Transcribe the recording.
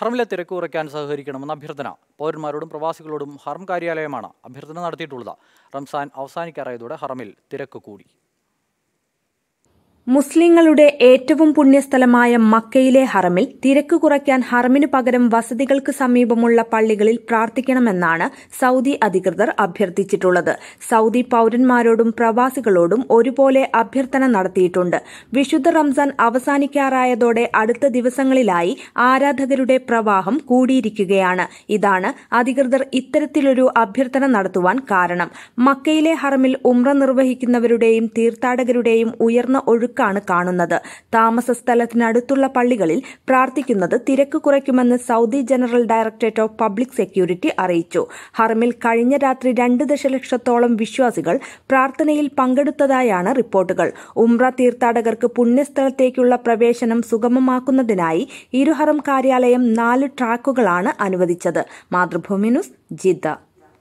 ഹർമിലെ തിരക്ക് കുറയ്ക്കാൻ സഹകരിക്കണമെന്ന അഭ്യർത്ഥന പൗരന്മാരോടും പ്രവാസികളോടും ഹർം കാര്യാലയമാണ് അഭ്യർത്ഥന നടത്തിയിട്ടുള്ളത് റംസാൻ അവസാനിക്കാറായതോടെ ഹറമിൽ തിരക്ക് കൂടി മുസ്ലിങ്ങളുടെ ഏറ്റവും പുണ്യസ്ഥലമായ മക്കയിലെ ഹറമിൽ തിരക്ക് കുറയ്ക്കാൻ ഹറമിനു പകരം വസതികൾക്ക് സമീപമുള്ള പള്ളികളിൽ പ്രാർത്ഥിക്കണമെന്നാണ് സൗദി അധികൃതർ അഭ്യർത്ഥിച്ചിട്ടുള്ളത് സൗദി പൌരന്മാരോടും പ്രവാസികളോടും ഒരുപോലെ അഭ്യർത്ഥന നടത്തിയിട്ടുണ്ട് വിശുദ്ധ റംസാൻ അവസാനിക്കാറായതോടെ അടുത്ത ദിവസങ്ങളിലായി ആരാധകരുടെ പ്രവാഹം കൂടിയിരിക്കുകയാണ് ഇതാണ് അധികൃതർ ഇത്തരത്തിലൊരു അഭ്യർത്ഥന നടത്തുവാൻ കാരണം മക്കയിലെ ഹറമിൽ ഉമ്ര നിർവഹിക്കുന്നവരുടെയും തീർത്ഥാടകരുടെയും ഉയർന്ന ഒഴുക്ക് ചുരുക്കാണ് കാണുന്നത് താമസ സ്ഥലത്തിനടുത്തുള്ള പള്ളികളിൽ പ്രാർത്ഥിക്കുന്നത് തിരക്ക് കുറയ്ക്കുമെന്ന് Saudi general directorate of public security അറിയിച്ചു ഹർമിൽ കഴിഞ്ഞ രാത്രി രണ്ട് ദശലക്ഷത്തോളം വിശ്വാസികൾ പ്രാർത്ഥനയിൽ പങ്കെടുത്തതായാണ് റിപ്പോർട്ടുകൾ ഉംറ തീർത്ഥാടകർക്ക് പുണ്യസ്ഥലത്തേക്കുള്ള പ്രവേശനം സുഗമമാക്കുന്നതിനായി ഇരുഹറം കാര്യാലയം നാല് ട്രാക്കുകളാണ് അനുവദിച്ചത് മാതൃഭൂമി ന്യൂസ് ജിദ്ദ